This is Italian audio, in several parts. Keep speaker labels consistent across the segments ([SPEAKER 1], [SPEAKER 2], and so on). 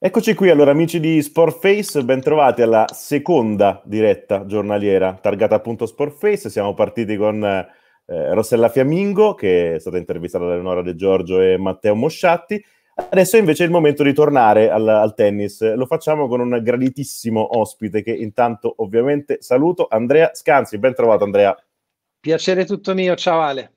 [SPEAKER 1] Eccoci qui allora amici di Sportface, bentrovati alla seconda diretta giornaliera targata appunto Sportface, siamo partiti con eh, Rossella Fiammingo che è stata intervistata da Leonora De Giorgio e Matteo Mosciatti, adesso invece è il momento di tornare al, al tennis, lo facciamo con un graditissimo ospite che intanto ovviamente saluto, Andrea Scanzi, ben trovato Andrea. Piacere tutto mio, ciao Ale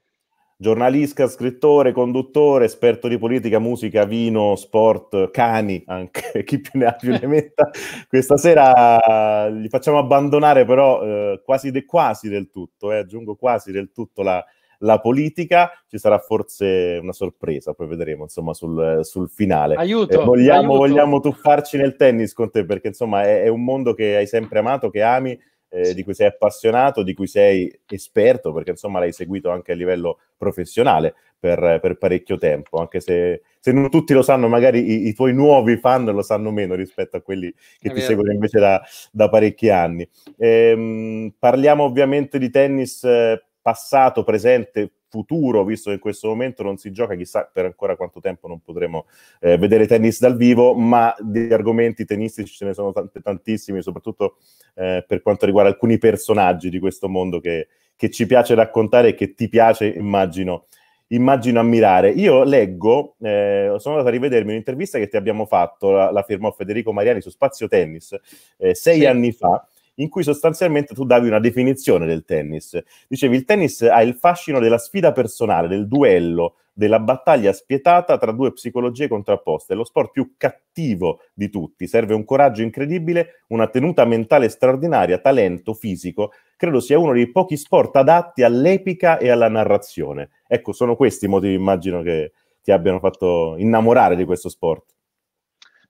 [SPEAKER 1] giornalista, scrittore, conduttore, esperto di politica, musica, vino, sport, cani, anche chi più ne ha più ne metta. Questa sera gli facciamo abbandonare però eh, quasi, de, quasi, del tutto, eh, aggiungo quasi del tutto la, la, politica. Ci sarà forse una sorpresa, poi vedremo insomma sul, sul finale. Aiuto, eh, vogliamo, aiuto, vogliamo, tuffarci nel tennis con te perché insomma è, è un mondo che hai sempre amato, che ami eh, di cui sei appassionato, di cui sei esperto, perché insomma l'hai seguito anche a livello professionale per, per parecchio tempo, anche se, se, non tutti lo sanno, magari i, i, tuoi nuovi fan lo sanno meno rispetto a quelli che È ti vero. seguono invece da, da parecchi anni. Ehm, parliamo ovviamente di tennis eh, passato, presente, futuro, visto che in questo momento non si gioca, chissà per ancora quanto tempo non potremo eh, vedere tennis dal vivo, ma di argomenti tennistici ce ne sono tante, tantissimi, soprattutto eh, per quanto riguarda alcuni personaggi di questo mondo che, che ci piace raccontare e che ti piace, immagino, immagino ammirare. Io leggo, eh, sono andato a rivedermi un'intervista che ti abbiamo fatto, la, la firmò Federico Mariani su Spazio Tennis eh, sei sì. anni fa, in cui sostanzialmente tu davi una definizione del tennis. Dicevi, il tennis ha il fascino della sfida personale, del duello, della battaglia spietata tra due psicologie contrapposte. È lo sport più cattivo di tutti. Serve un coraggio incredibile, una tenuta mentale straordinaria, talento fisico. Credo sia uno dei pochi sport adatti all'epica e alla narrazione. Ecco, sono questi i motivi, immagino, che ti abbiano fatto innamorare di questo sport.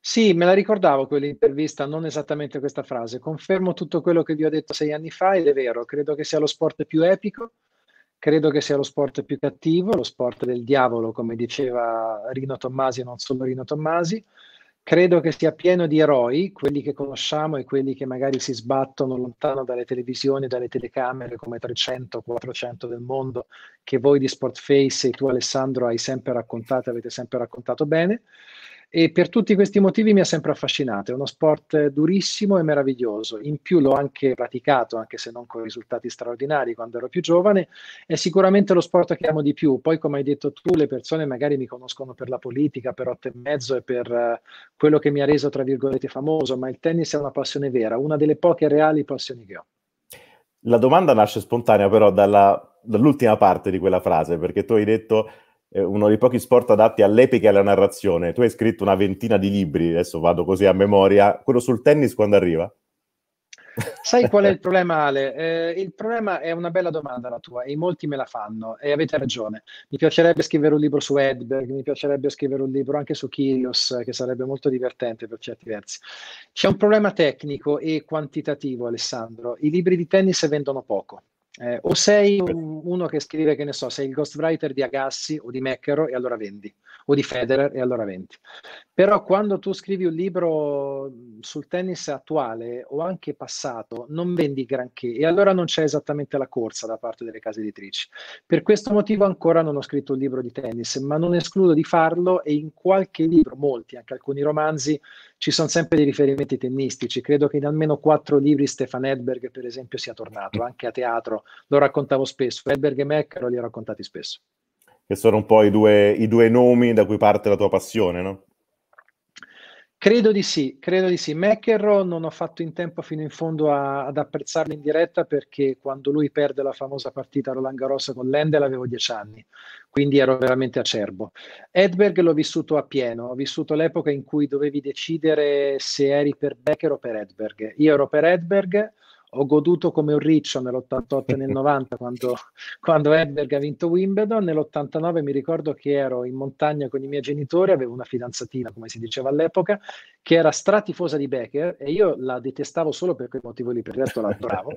[SPEAKER 2] Sì, me la ricordavo quell'intervista, non esattamente questa frase. Confermo tutto quello che vi ho detto sei anni fa ed è vero, credo che sia lo sport più epico, credo che sia lo sport più cattivo, lo sport del diavolo, come diceva Rino Tommasi e non solo Rino Tommasi. Credo che sia pieno di eroi, quelli che conosciamo e quelli che magari si sbattono lontano dalle televisioni, dalle telecamere come 300, 400 del mondo, che voi di Sportface e tu Alessandro hai sempre raccontato, avete sempre raccontato bene e per tutti questi motivi mi ha sempre affascinato, è uno sport durissimo e meraviglioso, in più l'ho anche praticato, anche se non con risultati straordinari quando ero più giovane, è sicuramente lo sport che amo di più, poi come hai detto tu le persone magari mi conoscono per la politica, per otto e mezzo e per uh, quello che mi ha reso tra virgolette famoso, ma il tennis è una passione vera, una delle poche reali passioni che ho.
[SPEAKER 1] La domanda nasce spontanea però dalla, dall'ultima parte di quella frase, perché tu hai detto uno dei pochi sport adatti all'epica e alla narrazione. Tu hai scritto una ventina di libri, adesso vado così a memoria. Quello sul tennis quando arriva?
[SPEAKER 2] Sai qual è il problema, Ale? Eh, il problema è una bella domanda la tua, e molti me la fanno, e avete ragione. Mi piacerebbe scrivere un libro su Edberg, mi piacerebbe scrivere un libro anche su Kyrios, che sarebbe molto divertente per certi versi. C'è un problema tecnico e quantitativo, Alessandro. I libri di tennis vendono poco eh, o sei un, uno che scrive, che ne so, sei il ghostwriter di Agassi o di Meccaro e allora vendi o di Federer e allora venti. Però quando tu scrivi un libro sul tennis attuale o anche passato, non vendi granché e allora non c'è esattamente la corsa da parte delle case editrici. Per questo motivo ancora non ho scritto un libro di tennis, ma non escludo di farlo e in qualche libro, molti, anche alcuni romanzi, ci sono sempre dei riferimenti tennistici. Credo che in almeno quattro libri Stefan Edberg, per esempio, sia tornato, anche a teatro. Lo raccontavo spesso, Edberg e Meccaro li ho raccontati spesso
[SPEAKER 1] che sono un po' i due, i due nomi da cui parte la tua passione, no?
[SPEAKER 2] Credo di sì, credo di sì. McEnroe non ho fatto in tempo fino in fondo a, ad apprezzarlo in diretta perché quando lui perde la famosa partita Roland Garros con Lendel avevo dieci anni, quindi ero veramente acerbo. Edberg l'ho vissuto a pieno, ho vissuto l'epoca in cui dovevi decidere se eri per Becker o per Edberg. Io ero per Edberg, ho goduto come un riccio nell'88 e nel 90 quando, quando Edberg ha vinto Wimbledon. Nell'89 mi ricordo che ero in montagna con i miei genitori, avevo una fidanzatina, come si diceva all'epoca, che era stratifosa di Becker e io la detestavo solo per quel motivo lì, per il resto la adoravo.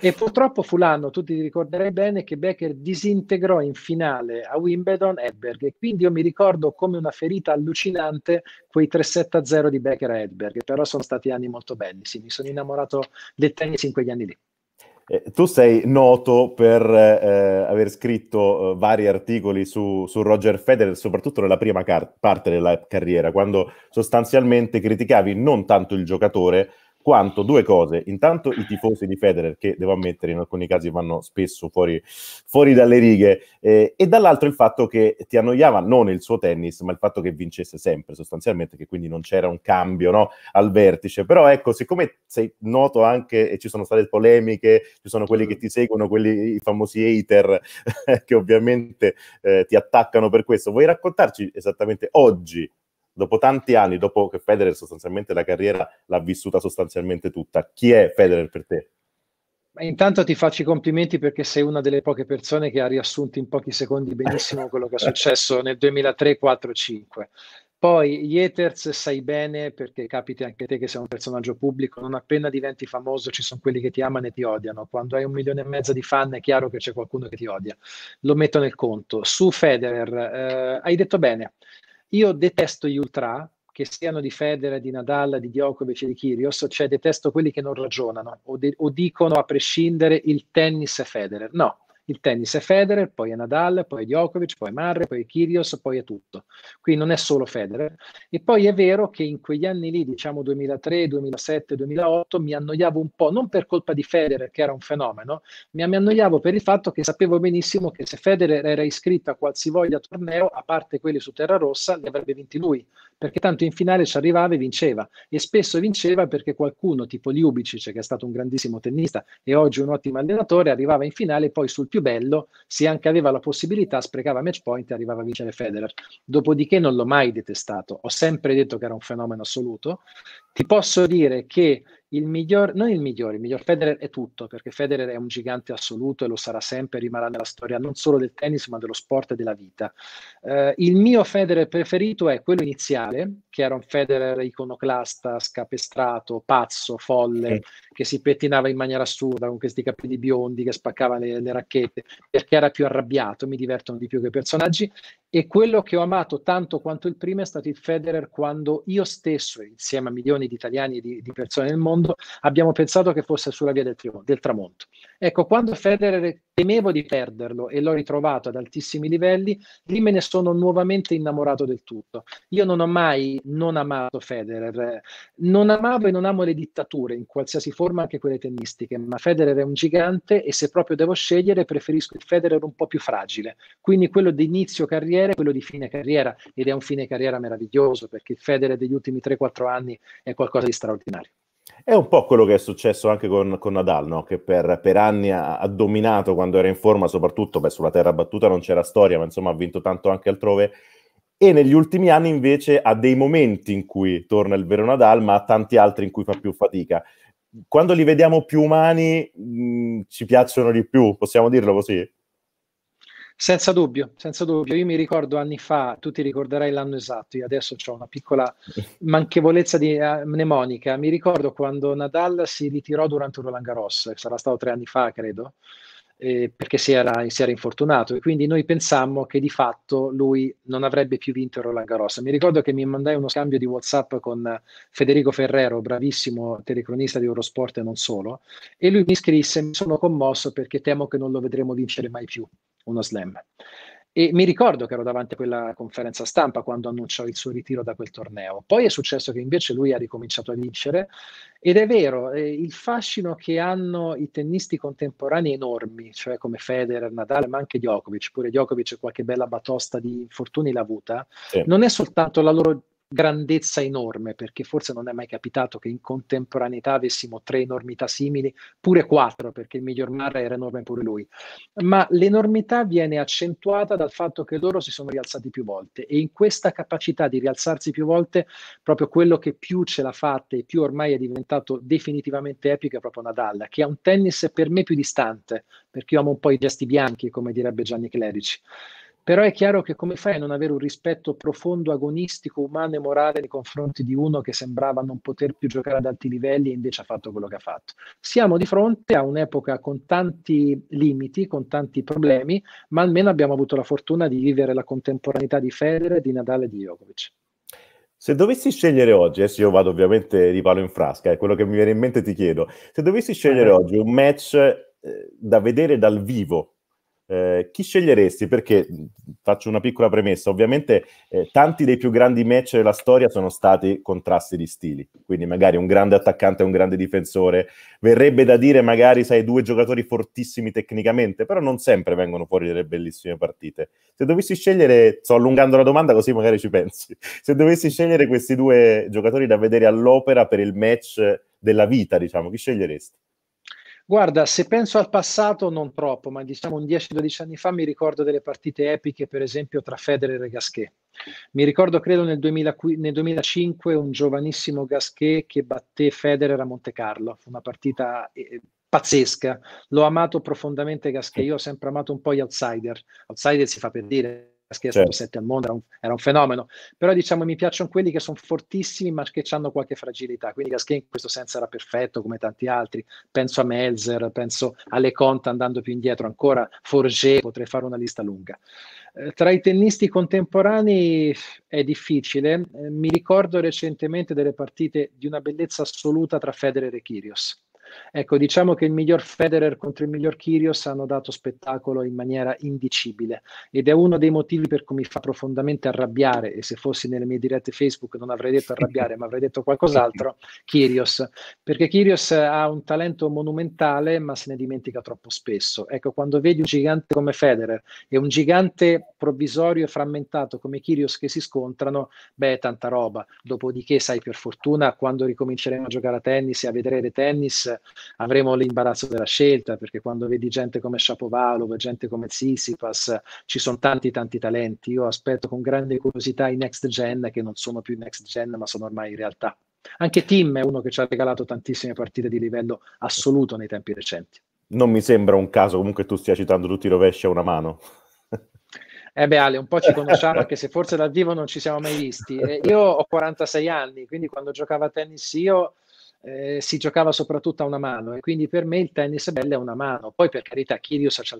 [SPEAKER 2] e purtroppo fu l'anno, tu ti ricorderai bene, che Becker disintegrò in finale a Wimbledon Edberg e quindi io mi ricordo come una ferita allucinante quei 3-7-0 di Becker a Edberg, però sono stati anni molto belli, sì, mi sono innamorato del tennis in quegli anni lì.
[SPEAKER 1] Eh, tu sei noto per eh, aver scritto eh, vari articoli su, su, Roger Federer, soprattutto nella prima car- parte della carriera, quando sostanzialmente criticavi non tanto il giocatore, quanto due cose. Intanto i tifosi di Federer, che devo ammettere in alcuni casi vanno spesso fuori, fuori dalle righe, eh, e dall'altro il fatto che ti annoiava non il suo tennis, ma il fatto che vincesse sempre sostanzialmente, che quindi non c'era un cambio no, al vertice. Però ecco, siccome sei noto anche e ci sono state polemiche, ci sono quelli che mm. ti seguono, quelli, i famosi hater che ovviamente eh, ti attaccano per questo, vuoi raccontarci esattamente oggi dopo tanti anni, dopo che Federer sostanzialmente la carriera l'ha vissuta sostanzialmente tutta, chi è Federer per te?
[SPEAKER 2] Intanto ti faccio i complimenti perché sei una delle poche persone che ha riassunto in pochi secondi benissimo quello che è
[SPEAKER 1] successo nel
[SPEAKER 2] 2003, 4, 5. Poi Yeters sai bene perché capita anche te che sei un personaggio pubblico, non appena diventi famoso ci sono quelli che ti amano e ti odiano, quando hai un milione e mezzo di fan è chiaro che c'è qualcuno che ti odia, lo metto nel conto. Su Federer eh, hai detto bene, io detesto gli ultra, che siano di Federer, di Nadal, di Djokovic e di Kyrgios, cioè detesto quelli che non ragionano o, de- o dicono a prescindere il tennis è Federer. No, il tennis è Federer, poi è Nadal, poi è Djokovic, poi è Marre, poi è Kyrgios, poi è tutto. Quindi non è solo Federer. E poi è vero che in quegli anni lì, diciamo 2003, 2007, 2008, mi annoiavo un po', non per colpa di Federer che era un fenomeno, ma mi annoiavo per il fatto che sapevo benissimo che se Federer era iscritto a qualsivoglia torneo, a parte quelli su terra rossa, li avrebbe vinti lui, perché tanto in finale ci arrivava e vinceva e spesso vinceva perché qualcuno tipo Ljubicic che è stato un grandissimo tennista e oggi un ottimo allenatore arrivava in finale e poi sul più bello se anche aveva la possibilità sprecava match point e arrivava a vincere Federer dopodiché non l'ho mai detestato ho sempre detto che era un fenomeno assoluto ti posso dire che il miglior, non il migliore, il miglior Federer è tutto, perché Federer è un gigante assoluto e lo sarà sempre, rimarrà nella storia non solo del tennis, ma dello sport e della vita. Eh, il mio Federer preferito è quello iniziale, che era un Federer iconoclasta, scapestrato, pazzo, folle, che si pettinava in maniera assurda con questi capelli biondi, che spaccava le, le racchette, perché era più arrabbiato, mi divertono di più che i personaggi, e quello che ho amato tanto quanto il primo è stato il Federer quando io stesso, insieme a milioni di italiani e di, di persone nel mondo, abbiamo pensato che fosse sulla via del, triom- del tramonto. Ecco, quando Federer temevo di perderlo e l'ho ritrovato ad altissimi livelli, lì me ne sono nuovamente innamorato del tutto. Io non ho mai non amato Federer, non amavo e non amo le dittature in qualsiasi forma, anche quelle tennistiche, ma Federer è un gigante e se proprio devo scegliere preferisco il Federer un po' più fragile, quindi quello di inizio carriera avere, quello di fine carriera, ed è un fine carriera meraviglioso perché il Federer degli ultimi 3-4 anni è qualcosa di straordinario.
[SPEAKER 1] È un po' quello che è successo anche con, con Nadal, no? che per, per anni ha, ha, dominato quando era in forma, soprattutto beh, sulla terra battuta non c'era storia, ma insomma ha vinto tanto anche altrove. E negli ultimi anni invece ha dei momenti in cui torna il vero Nadal, ma ha tanti altri in cui fa più fatica. Quando li vediamo più umani, mh, mm, ci piacciono di più, possiamo dirlo così?
[SPEAKER 2] Senza dubbio, senza dubbio. Io mi ricordo anni fa, tu ti ricorderai l'anno esatto, io adesso ho una piccola manchevolezza di uh, mnemonica. Mi ricordo quando Nadal si ritirò durante un Roland Garros, sarà stato tre anni fa, credo, eh, perché si era, si era, infortunato e quindi noi pensammo che di fatto lui non avrebbe più vinto il Roland Garros. Mi ricordo che mi mandai uno scambio di WhatsApp con Federico Ferrero, bravissimo telecronista di Eurosport e non solo, e lui mi scrisse: Mi sono commosso perché temo che non lo vedremo vincere mai più uno slam. E mi ricordo che ero davanti a quella conferenza stampa quando annunciò il suo ritiro da quel torneo. Poi è successo che invece lui ha ricominciato a vincere ed è vero, eh, il fascino che hanno i tennisti contemporanei enormi, cioè come Federer, Nadal, ma anche Djokovic, pure Djokovic qualche bella batosta di infortuni l'ha avuta, sì. non è soltanto la loro grandezza enorme, perché forse non è mai capitato che in contemporaneità avessimo tre enormità simili, pure quattro, perché il miglior mare era enorme pure lui. Ma l'enormità viene accentuata dal fatto che loro si sono rialzati più volte e in questa capacità di rialzarsi più volte, proprio quello che più ce l'ha fatta e più ormai è diventato definitivamente epico è proprio Nadal, che è un tennis per me più distante, perché io amo un po' i gesti bianchi, come direbbe Gianni Clerici. Però è chiaro che come fai a non avere un rispetto profondo, agonistico, umano e morale nei confronti di uno che sembrava non poter più giocare ad alti livelli e invece ha fatto quello che ha fatto? Siamo di fronte a un'epoca con tanti limiti, con tanti problemi, ma almeno abbiamo avuto la fortuna di vivere la contemporaneità di Federer, di Nadal e di Jokovic.
[SPEAKER 1] Se dovessi scegliere oggi, adesso io vado ovviamente di palo in frasca, è quello che mi viene in mente e ti chiedo, se dovessi scegliere eh. oggi un match eh, da vedere dal vivo eh, chi sceglieresti? Perché faccio una piccola premessa, ovviamente eh, tanti dei più grandi match della storia sono stati contrasti di stili, quindi magari un grande attaccante e un grande difensore, verrebbe da dire magari sei due giocatori fortissimi tecnicamente, però non sempre vengono fuori delle bellissime partite. Se dovessi scegliere, sto allungando la domanda così magari ci pensi, se dovessi scegliere questi due giocatori da vedere all'opera per il match della vita, diciamo, chi sceglieresti?
[SPEAKER 2] Guarda, se penso al passato, non troppo, ma diciamo un 10-12 anni fa mi ricordo delle partite epiche, per esempio tra Federer e Gasquet. Mi ricordo, credo, nel, 2000, nel 2005 un giovanissimo Gasquet che batté Federer a Monte Carlo. Fu una partita eh, pazzesca. L'ho amato profondamente Gasquet. Io ho sempre amato un po' gli outsider. Outsider si fa per dire, scherzo, certo. 7 al mondo era un, era un, fenomeno, però diciamo mi piacciono quelli che sono fortissimi ma che hanno qualche fragilità, quindi Gasquet in questo senso era perfetto come tanti altri, penso a Melzer, penso alle Conte andando più indietro ancora, Forger potrei fare una lista lunga. Eh, tra i tennisti contemporanei eh, è difficile, eh, mi ricordo recentemente delle partite di una bellezza assoluta tra Federer e Kyrgios Ecco, diciamo che il miglior Federer contro il miglior Kyrgios hanno dato spettacolo in maniera indicibile ed è uno dei motivi per cui mi fa profondamente arrabbiare e se fossi nelle mie dirette Facebook non avrei detto arrabbiare, ma avrei detto qualcos'altro, Kyrgios, perché Kyrgios ha un talento monumentale, ma se ne dimentica troppo spesso. Ecco, quando vedi un gigante come Federer e un gigante provvisorio e frammentato come Kyrgios che si scontrano, beh, tanta roba. Dopodiché, sai, per fortuna, quando ricominceremo a giocare a tennis e a vedere tennis, Avremo l'imbarazzo della scelta, perché quando vedi gente come Shapovalov, gente come Sisipas, ci sono tanti tanti talenti. Io aspetto con grande curiosità i next gen, che non sono più next gen, ma sono ormai in realtà. Anche Tim è uno che ci ha regalato tantissime partite di livello assoluto nei tempi recenti.
[SPEAKER 1] Non mi sembra un caso, comunque tu stia citando tutti i rovesci a una mano.
[SPEAKER 2] Eh beh Ale, un po' ci conosciamo anche se forse dal vivo non ci siamo mai visti. Eh, io ho 46 anni, quindi quando giocavo a tennis io eh, si giocava soprattutto a una mano e quindi per me il tennis bella è una mano. Poi per carità Kirius ha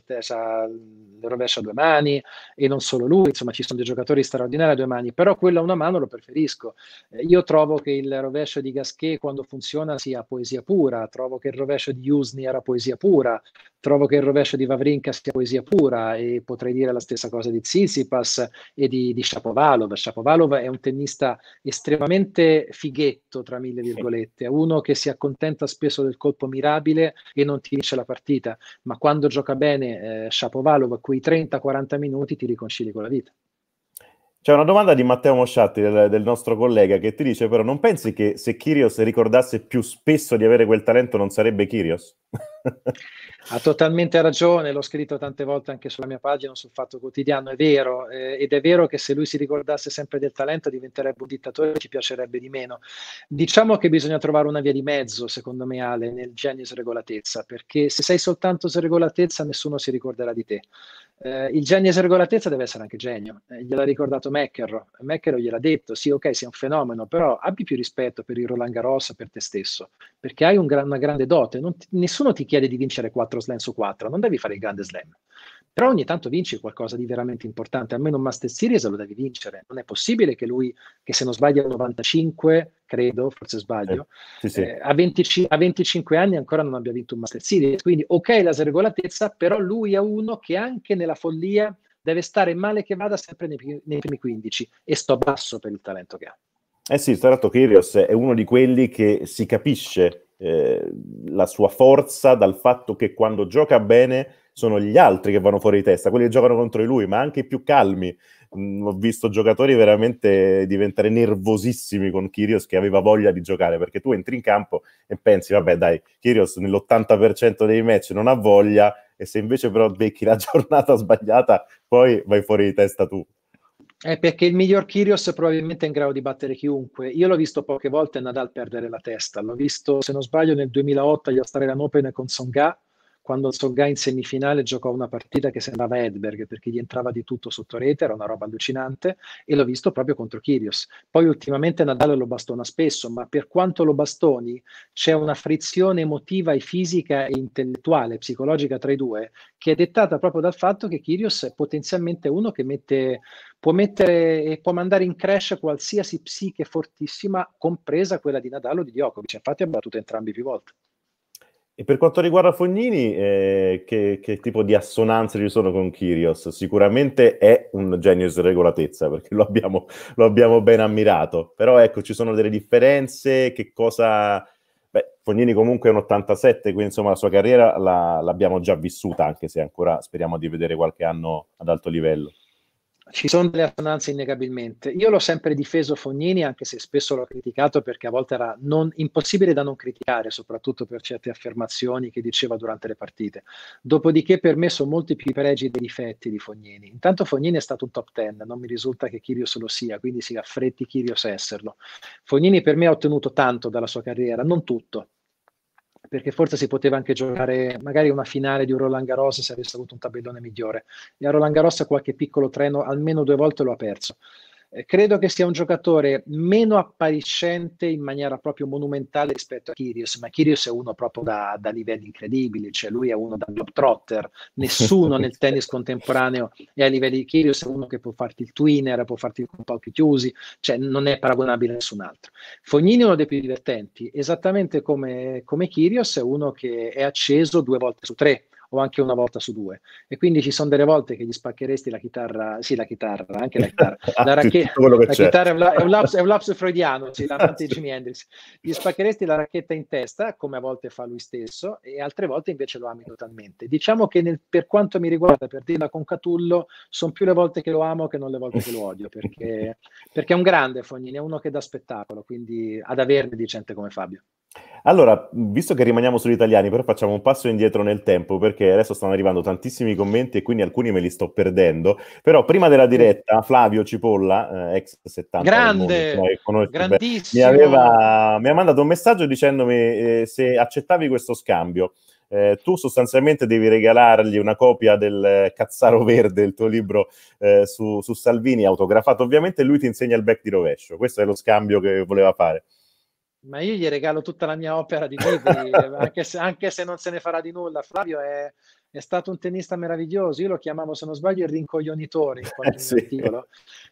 [SPEAKER 2] il rovescio a due mani e non solo lui, insomma ci sono dei giocatori straordinari a due mani, però quello a una mano lo preferisco. Eh, io trovo che il rovescio di Gasquet quando funziona sia poesia pura, trovo che il rovescio di Usni era poesia pura, trovo che il rovescio di Vavrinka sia poesia pura e potrei dire la stessa cosa di Tsitsipas e di, di Shapovalov. Shapovalov è un tennista estremamente fighetto, tra mille virgolette, uno uno che si accontenta spesso del colpo mirabile e non ti vince la partita, ma quando gioca bene eh, Shapovalov, quei 30-40 minuti ti riconcili con la vita.
[SPEAKER 1] C'è una domanda di Matteo Mosciatti, del, del, nostro collega, che ti dice però non pensi che se Kyrios ricordasse più spesso di avere quel talento non sarebbe Kyrios?
[SPEAKER 2] ha totalmente ragione, l'ho scritto tante volte anche sulla mia pagina, sul Fatto Quotidiano, è vero, eh, ed è vero che se lui si ricordasse sempre del talento diventerebbe un dittatore e ci piacerebbe di meno. Diciamo che bisogna trovare una via di mezzo, secondo me Ale, nel genio sregolatezza, perché se sei soltanto sregolatezza nessuno si ricorderà di te. Eh, il genio e deve essere anche genio. Eh, gliel'ha ricordato Meccaro. Meccaro gliel'ha detto: sì, ok, sei un fenomeno, però abbi più rispetto per il Roland Garros, per te stesso, perché hai un gran, una grande dote. Ti, nessuno ti chiede di vincere 4 slam su 4, non devi fare il grande slam. Però ogni tanto vinci qualcosa di veramente importante, almeno un Master Series lo devi vincere. Non è possibile che lui, che se non sbaglio 95, credo, forse sbaglio, eh, sì, sì. Eh, a, 20, a, 25 anni ancora non abbia vinto un Master Series. Quindi ok la regolatezza, però lui è uno che anche nella follia deve stare male che vada sempre nei, nei primi 15 e sto basso per il talento che ha.
[SPEAKER 1] Eh sì, tra l'altro Kyrios è uno di quelli che si capisce eh, la sua forza dal fatto che quando gioca bene sono gli altri che vanno fuori di testa, quelli che giocano contro di lui, ma anche i più calmi. Mm, ho visto giocatori veramente diventare nervosissimi con Kyrios che aveva voglia di giocare, perché tu entri in campo e pensi, vabbè dai, Kyrios nell'80% dei match non ha voglia, e se invece però becchi la giornata sbagliata, poi vai fuori di testa tu.
[SPEAKER 2] È eh, perché il miglior Kyrios probabilmente è in grado di battere chiunque. Io l'ho visto poche volte Nadal perdere la testa. L'ho visto, se non sbaglio, nel 2008 agli Australian Open con Songa, quando Sogga in semifinale giocò una partita che sembrava Edberg perché gli entrava di tutto sotto rete, era una roba allucinante e l'ho visto proprio contro Kirios. Poi ultimamente Nadal lo bastona spesso, ma per quanto lo bastoni c'è una frizione emotiva e fisica e intellettuale, psicologica tra i due, che è dettata proprio dal fatto che Kirios è potenzialmente uno che mette, può mettere e può mandare in crash qualsiasi psiche fortissima, compresa quella di Nadal o di Djokovic. Infatti ha battuto entrambi più volte.
[SPEAKER 1] E per quanto riguarda Fognini, eh, che, che, tipo di assonanze ci sono con Kyrios? Sicuramente è un genio di regolatezza, perché lo abbiamo, lo abbiamo, ben ammirato. Però ecco, ci sono delle differenze, che cosa... Beh, Fognini comunque è un 87, quindi insomma la sua carriera la, l'abbiamo già vissuta, anche se ancora speriamo di vedere qualche anno ad alto livello.
[SPEAKER 2] Ci sono delle assonanze innegabilmente. Io l'ho sempre difeso Fognini, anche se spesso l'ho criticato perché a volte era non, impossibile da non criticare, soprattutto per certe affermazioni che diceva durante le partite. Dopodiché per me sono molti più i pregi dei difetti di Fognini. Intanto Fognini è stato un top ten, non mi risulta che Chirios lo sia, quindi si affretti Chirios a esserlo. Fognini per me ha ottenuto tanto dalla sua carriera, non tutto, perché forse si poteva anche giocare magari una finale di un Roland Garros se avesse avuto un tabellone migliore. E a Roland Garros qualche piccolo treno almeno due volte lo ha perso. Eh, credo che sia un giocatore meno appariscente in maniera proprio monumentale rispetto a Kirius, ma Kirius è uno proprio da, da livelli incredibili, cioè lui è uno da trotter, nessuno nel tennis contemporaneo è a livelli di Kirius, è uno che può farti il twinner, può farti un po' occhi chiusi, cioè non è paragonabile a nessun altro. Fognini è uno dei più divertenti, esattamente come, come Kirius è uno che è acceso due volte su tre, o anche una volta su due. E quindi ci sono delle volte che gli spaccheresti la chitarra, sì, la chitarra, anche la chitarra, ah, la, racchetta, la chitarra è un, laps- è un lapso freudiano, sì, la parte di Jimi Hendrix. Gli spaccheresti la racchetta in testa, come a volte fa lui stesso, e altre volte invece lo ami totalmente. Diciamo che nel, per quanto mi riguarda, per dirla con Catullo, sono più le volte che lo amo che non le volte che lo odio, perché, perché è un grande Fognini, è uno che dà spettacolo, quindi ad averne di gente come Fabio.
[SPEAKER 1] Allora, visto che rimaniamo sugli italiani, però facciamo un passo indietro nel tempo perché adesso stanno arrivando tantissimi commenti e quindi alcuni me li sto perdendo. Però prima della diretta, Flavio Cipolla, eh, ex 70, grande, mondo, mi, aveva, mi, ha mandato un messaggio dicendomi eh, se accettavi questo scambio. Eh, tu sostanzialmente devi regalargli una copia del eh, Cazzaro Verde, il tuo libro eh, su, su Salvini, autografato ovviamente, lui ti insegna il back di rovescio. Questo è lo scambio che voleva fare
[SPEAKER 2] ma io gli regalo tutta la mia opera di libri, anche, se, anche se non se ne farà di nulla. Flavio è è stato un tennista meraviglioso, io lo chiamavo se non sbaglio il rincoglionitore in qualche sì. articolo,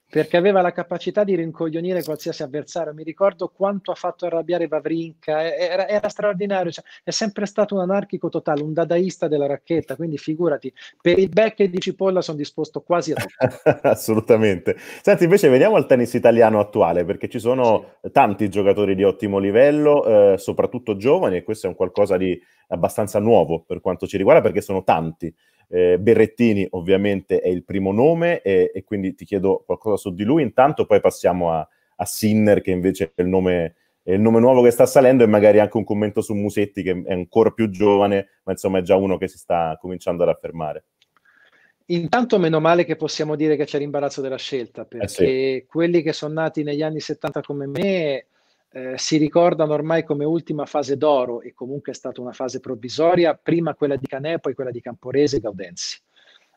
[SPEAKER 2] perché aveva la capacità di rincoglionire qualsiasi avversario, mi ricordo quanto ha fatto arrabbiare Vavrinka, eh, era, era straordinario, cioè, è sempre stato un anarchico totale, un dadaista della racchetta, quindi figurati,
[SPEAKER 1] per il back di Cipolla sono disposto quasi a tutto. Assolutamente. Senti, invece veniamo al tennis italiano attuale, perché ci sono sì. tanti giocatori di ottimo livello, eh, soprattutto giovani, e questo è un qualcosa di abbastanza nuovo per quanto ci riguarda, perché sono tanti. Eh, Berrettini ovviamente è il primo nome e, e, quindi ti chiedo qualcosa su di lui. Intanto poi passiamo a, a Sinner, che invece è il, nome, è il, nome, nuovo che sta salendo, e magari anche un commento su Musetti, che è ancora più giovane, ma insomma è già uno che si sta cominciando ad affermare.
[SPEAKER 2] Intanto meno male che possiamo dire che c'è l'imbarazzo della scelta, perché eh sì. quelli che sono nati negli anni 70 come me eh, si ricordano ormai come ultima fase d'oro e comunque è stata una fase provvisoria, prima quella di Canè, poi quella di Camporese e Gaudensi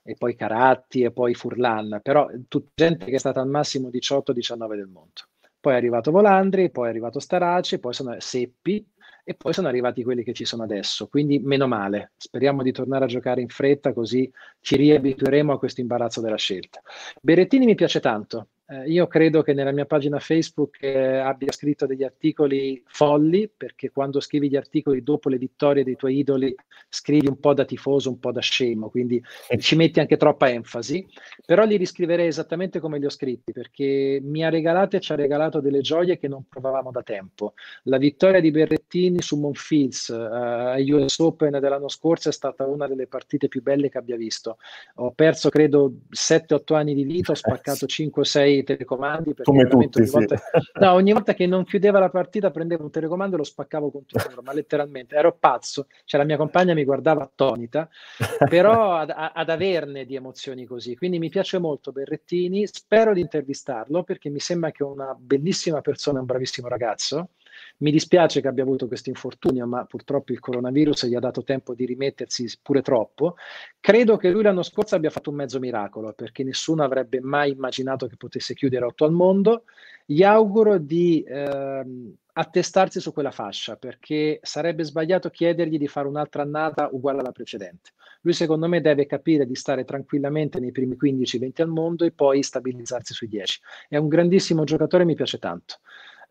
[SPEAKER 2] e poi Caratti e poi Furlan, però tutta gente che è stata al massimo 18-19 del mondo. Poi è arrivato Volandri, poi è arrivato Starace, poi sono Seppi e poi sono arrivati quelli che ci sono adesso, quindi meno male. Speriamo di tornare a giocare in fretta così ci riabitueremo a questo imbarazzo della scelta. Berettini mi piace tanto, eh, io credo che nella mia pagina Facebook eh, abbia scritto degli articoli folli, perché quando scrivi gli articoli dopo le vittorie dei tuoi idoli, scrivi un po' da tifoso, un po' da scemo, quindi ci metti anche troppa enfasi, però li riscriverei esattamente come li ho scritti, perché mi ha regalato e ci ha regalato delle gioie che non provavamo da tempo. La vittoria di Berrettini su Monfils eh, ai eh, US Open dell'anno scorso è stata una delle partite più belle che abbia visto. Ho perso, credo, 7-8 anni di vita, ho spaccato 5 eh 6 i telecomandi. Come tutti, ogni volta, sì. no, ogni volta che non chiudeva la partita prendevo un telecomando e lo spaccavo contro il muro, ma letteralmente ero pazzo. Cioè la mia compagna mi guardava attonita, però ad, ad averne di emozioni così. Quindi mi piace molto Berrettini, spero di intervistarlo perché mi sembra che è una bellissima persona, un bravissimo ragazzo. Mi dispiace che abbia avuto questo infortunio, ma purtroppo il coronavirus gli ha dato tempo di rimettersi pure troppo. Credo che lui l'anno scorso abbia fatto un mezzo miracolo, perché nessuno avrebbe mai immaginato che potesse chiudere otto al mondo. Gli auguro di eh, attestarsi su quella fascia, perché sarebbe sbagliato chiedergli di fare un'altra annata uguale alla precedente. Lui secondo me deve capire di stare tranquillamente nei primi 15-20 al mondo e poi stabilizzarsi sui 10. È un grandissimo giocatore, mi piace tanto.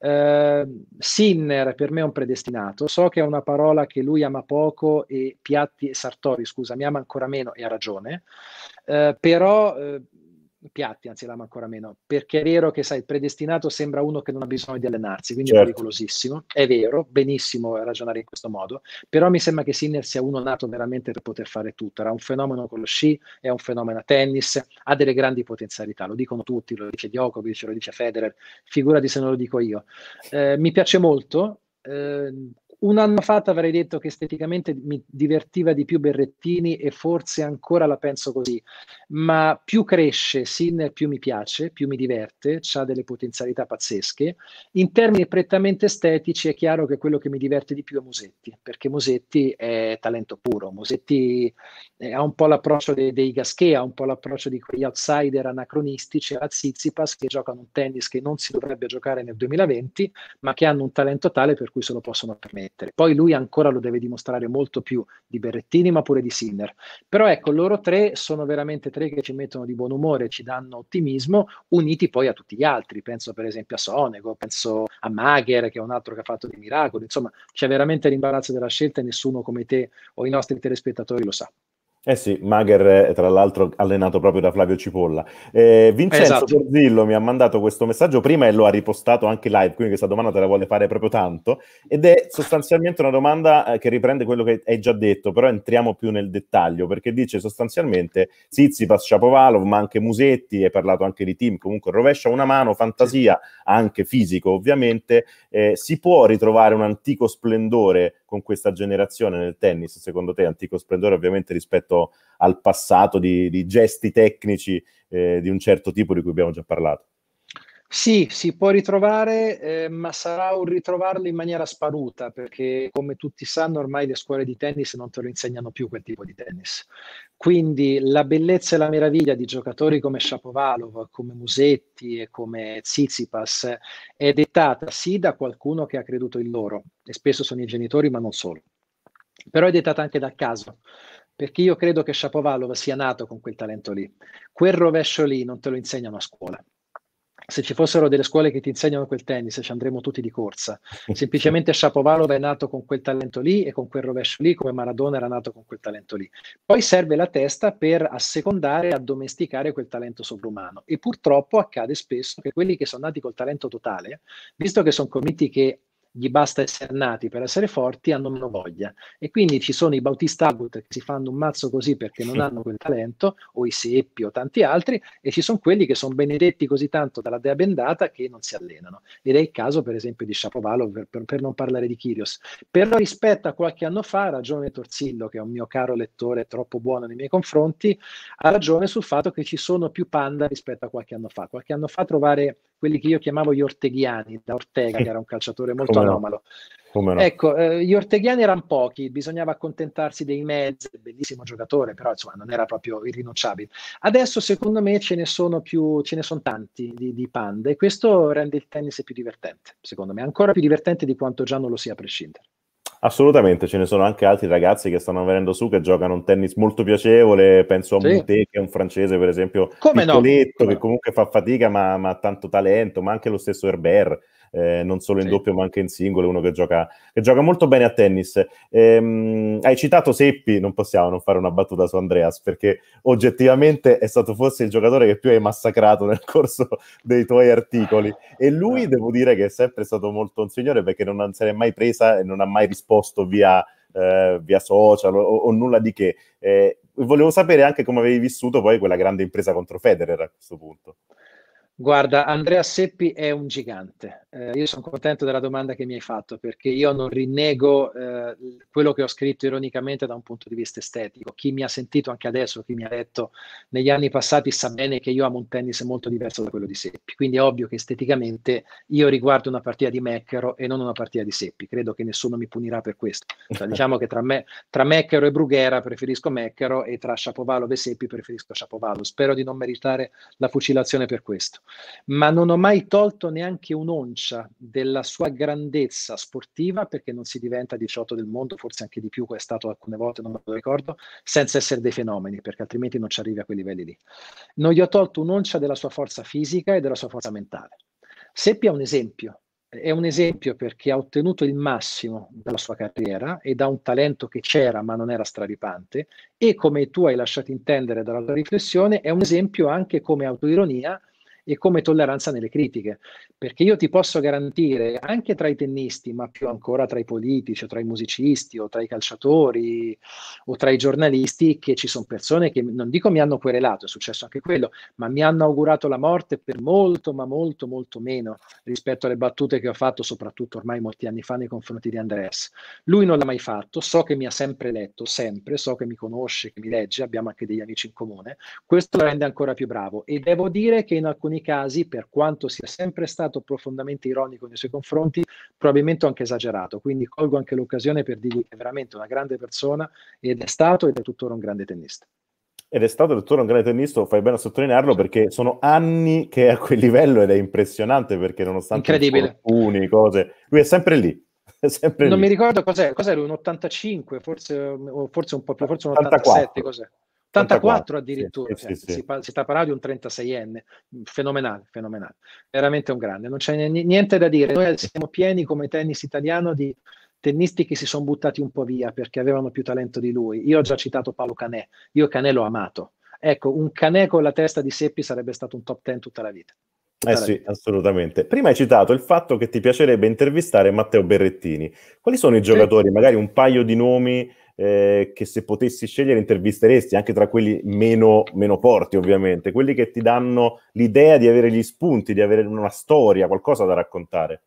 [SPEAKER 2] Uh, Sinner per me è un predestinato. So che è una parola che lui ama poco e Piatti e Sartori, scusa, mi ama ancora meno e ha ragione. Uh, però uh, piatti, anzi l'amo ancora meno, perché è vero che, sai, il predestinato sembra uno che non ha bisogno di allenarsi, quindi certo. è pericolosissimo, è vero, benissimo ragionare in questo modo, però mi sembra che Sinner sia uno nato veramente per poter fare tutto, era un fenomeno con lo sci, è un fenomeno a tennis, ha delle grandi potenzialità, lo dicono tutti, lo dice Djokovic, lo dice Federer, figurati se non lo dico io. Eh, mi piace molto, eh, un anno fa avrei detto che esteticamente mi divertiva di più Berrettini e forse ancora la penso così, ma più cresce Sinner più mi piace, più mi diverte, ha delle potenzialità pazzesche. In termini prettamente estetici è chiaro che quello che mi diverte di più è Musetti, perché Musetti è talento puro, Musetti eh, ha un po' l'approccio dei, dei Gasquet, ha un po' l'approccio di quegli outsider anacronistici a Zizipas che giocano un tennis che non si dovrebbe giocare nel 2020, ma che hanno un talento tale per cui se lo possono permettere mettere. Poi lui ancora lo deve dimostrare molto più di Berrettini, ma pure di Sinner. Però ecco, loro tre sono veramente tre che ci mettono di buon umore, ci danno ottimismo, uniti poi a tutti gli altri. Penso per esempio a Sonego, penso a Magher, che è un altro che ha fatto dei miracoli. Insomma, c'è veramente l'imbarazzo della scelta e nessuno come te o i nostri telespettatori lo sa.
[SPEAKER 1] Eh sì, Magher tra l'altro allenato proprio da Flavio Cipolla. Eh, Vincenzo esatto. Borzillo mi ha mandato questo messaggio prima e lo ha ripostato anche live, quindi questa domanda te la vuole fare proprio tanto. Ed è sostanzialmente una domanda eh, che riprende quello che hai già detto, però entriamo più nel dettaglio, perché dice sostanzialmente Zizipas, Shapovalov, ma anche Musetti, hai parlato anche di team, comunque rovescia una mano, fantasia, anche fisico ovviamente, eh, si può ritrovare un antico splendore con questa generazione nel tennis, secondo te, antico splendore ovviamente rispetto al passato di, di gesti tecnici eh, di un certo tipo di cui abbiamo già parlato?
[SPEAKER 2] Sì, si può ritrovare, eh, ma sarà un ritrovarlo in maniera sparuta, perché come tutti sanno ormai le scuole di tennis non te lo insegnano più quel tipo di tennis. Quindi la bellezza e la meraviglia di giocatori come Shapovalov, come Musetti e come Tsitsipas è dettata sì da qualcuno che ha creduto in loro, e spesso sono i genitori, ma non solo. Però è dettata anche dal caso perché io credo che Shapovalov sia nato con quel talento lì. Quel rovescio lì non te lo insegnano a scuola se ci fossero delle scuole che ti insegnano quel tennis, ci andremo tutti di corsa. Semplicemente Shapovalov è nato con quel talento lì e con quel rovescio lì, come Maradona era nato con quel talento lì. Poi serve la testa per assecondare e addomesticare quel talento sovrumano. E purtroppo accade spesso che quelli che sono nati col talento totale, visto che sono convinti che gli basta essere nati per essere forti, hanno meno voglia. E quindi ci sono i Bautista Agut che si fanno un mazzo così perché non hanno quel talento, o i Seppi o tanti altri, e ci sono quelli che sono benedetti così tanto dalla dea bendata che non si allenano. Ed è il caso, per esempio, di Shapovalov, per, per, per, non parlare di Kyrios. Però rispetto a qualche anno fa, ha ragione Torzillo, che è un mio caro lettore troppo buono nei miei confronti, ha ragione sul fatto che ci sono più panda rispetto a qualche anno fa. Qualche anno fa trovare quelli che io chiamavo gli orteghiani, da Ortega, che era un calciatore molto Come anomalo. No. No. Ecco, eh, gli orteghiani erano pochi, bisognava accontentarsi dei mezzi, bellissimo giocatore, però insomma non era proprio irrinunciabile. Adesso secondo me ce ne sono più, ce ne sono tanti di, di panda e questo rende il tennis più divertente, secondo me, ancora più divertente di quanto già non lo sia a prescindere.
[SPEAKER 1] Assolutamente, ce ne sono anche altri ragazzi che stanno venendo su che giocano un tennis molto piacevole. Penso a sì. Monte, che è un francese, per esempio, Come no? che comunque fa fatica, ma ha tanto talento, ma anche lo stesso Herbert eh, non solo in sì. doppio ma anche in singolo, uno che gioca, che gioca molto bene a tennis. Ehm, hai citato Seppi, non possiamo non fare una battuta su Andreas perché oggettivamente è stato forse il giocatore che più hai massacrato nel corso dei tuoi articoli e lui ah. devo dire che è sempre stato molto un signore perché non se l'è mai presa e non ha mai risposto via... Eh, via social o, o, nulla di che. Eh, volevo sapere anche come avevi vissuto poi quella grande impresa contro Federer a questo punto.
[SPEAKER 2] Guarda, Andrea Seppi è un gigante. Eh, io sono contento della domanda che mi hai fatto perché io non rinnego eh, quello che ho scritto ironicamente da un punto di vista estetico. Chi mi ha sentito anche adesso, chi mi ha letto negli anni passati sa bene che io amo un tennis molto diverso da quello di Seppi. Quindi è ovvio che esteticamente io riguardo una partita di Meccaro e non una partita di Seppi. Credo che nessuno mi punirà per questo. Cioè, diciamo che tra, me, tra Meccaro e Brughera preferisco Meccaro e tra Sciapovalo e Seppi preferisco Sciapovalo. Spero di non meritare la fucilazione per questo ma non ho mai tolto neanche un'oncia della sua grandezza sportiva, perché non si diventa 18 del mondo, forse anche di più, è stato alcune volte, non lo ricordo, senza essere dei fenomeni, perché altrimenti non ci arrivi a quei livelli lì. Non gli ho tolto un'oncia della sua forza fisica e della sua forza mentale. Seppi è un esempio, è un esempio perché ha ottenuto il massimo dalla sua carriera e da un talento che c'era ma non era straripante e come tu hai lasciato intendere dalla tua riflessione è un esempio anche come autoironia e come tolleranza nelle critiche, perché io ti posso garantire anche tra i tennisti, ma più ancora tra i politici o tra i musicisti o tra i calciatori o tra i giornalisti, che ci sono persone che non dico mi hanno querelato, è successo anche quello, ma mi hanno augurato la morte per molto, ma molto, molto meno rispetto alle battute che ho fatto, soprattutto ormai molti anni fa nei confronti di Andreas. Lui non l'ha mai fatto, so che mi ha sempre letto, sempre, so che mi conosce, che mi legge, abbiamo anche degli amici in comune, questo lo rende ancora più bravo e devo dire che in alcuni alcuni casi, per quanto sia sempre stato profondamente ironico nei suoi confronti, probabilmente anche esagerato. Quindi colgo anche l'occasione per dirgli che è veramente una grande persona ed è stato ed è tuttora un grande tennista
[SPEAKER 1] ed è stato tuttora un grande tennista, fai bene a sottolinearlo perché sono anni che è a quel livello ed è impressionante perché nonostante alcune cose, lui è sempre lì. sempre non lì. mi
[SPEAKER 2] ricordo cos'è, cos'era un 85, forse, forse un po' più, forse un 87, 84. cos'è? 84 addirittura, sì, cioè, sì, sì. Si, si, sta parlando di un 36enne, mm, fenomenale, fenomenale, veramente un grande, non c'è niente da dire, noi siamo pieni come tennis italiano di tennisti che si sono buttati un po' via perché avevano più talento di lui, io ho già citato Paolo Canè, io Canè l'ho amato, ecco un Canè con la testa di Seppi sarebbe stato un top 10 tutta la vita.
[SPEAKER 1] eh sì, assolutamente. Prima hai citato il fatto che ti piacerebbe intervistare Matteo Berrettini. Quali sono i giocatori, magari un paio di nomi eh, che se potessi scegliere intervisteresti, anche tra quelli meno, meno forti ovviamente, quelli che ti danno l'idea di avere gli spunti, di avere una storia, qualcosa da raccontare?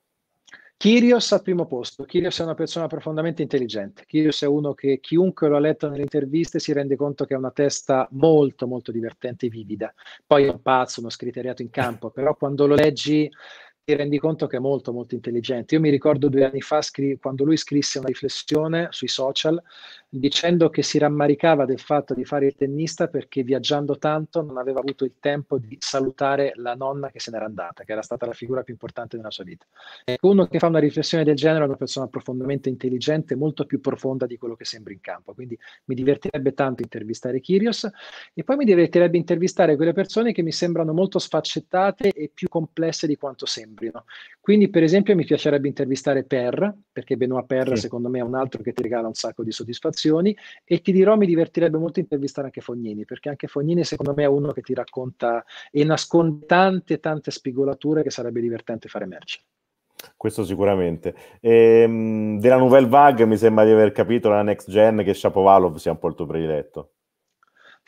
[SPEAKER 2] Kyrios al primo posto. Kyrios è una persona profondamente intelligente. Kyrios è uno che chiunque lo ha letto nelle interviste si rende conto che ha una testa molto, molto divertente e vivida. Poi è un pazzo, uno scriteriato in campo, però quando lo leggi rendi conto che è molto molto intelligente. Io mi ricordo due anni fa scri- quando lui scrisse una riflessione sui social dicendo che si rammaricava del fatto di fare il tennista perché viaggiando tanto non aveva avuto il tempo di salutare la nonna che se n'era andata, che era stata la figura più importante della sua vita. E ecco, uno che fa una riflessione del genere è una persona profondamente intelligente, molto più profonda di quello che sembra in campo. Quindi mi divertirebbe tanto intervistare Kyrios e poi mi divertirebbe intervistare quelle persone che mi sembrano molto sfaccettate e più complesse di quanto sembrino. Quindi, per esempio, mi piacerebbe intervistare Per, perché Benoit Per, sì. secondo me, è un altro che ti regala un sacco di soddisfazione situazioni e ti dirò mi divertirebbe molto intervistare anche Fognini perché anche Fognini secondo me è uno che ti racconta e nasconde tante tante spigolature che sarebbe divertente fare emergere.
[SPEAKER 1] Questo sicuramente. Ehm, della Nouvelle Vague mi sembra di aver capito la next gen che Shapovalov sia un po' il tuo prediletto.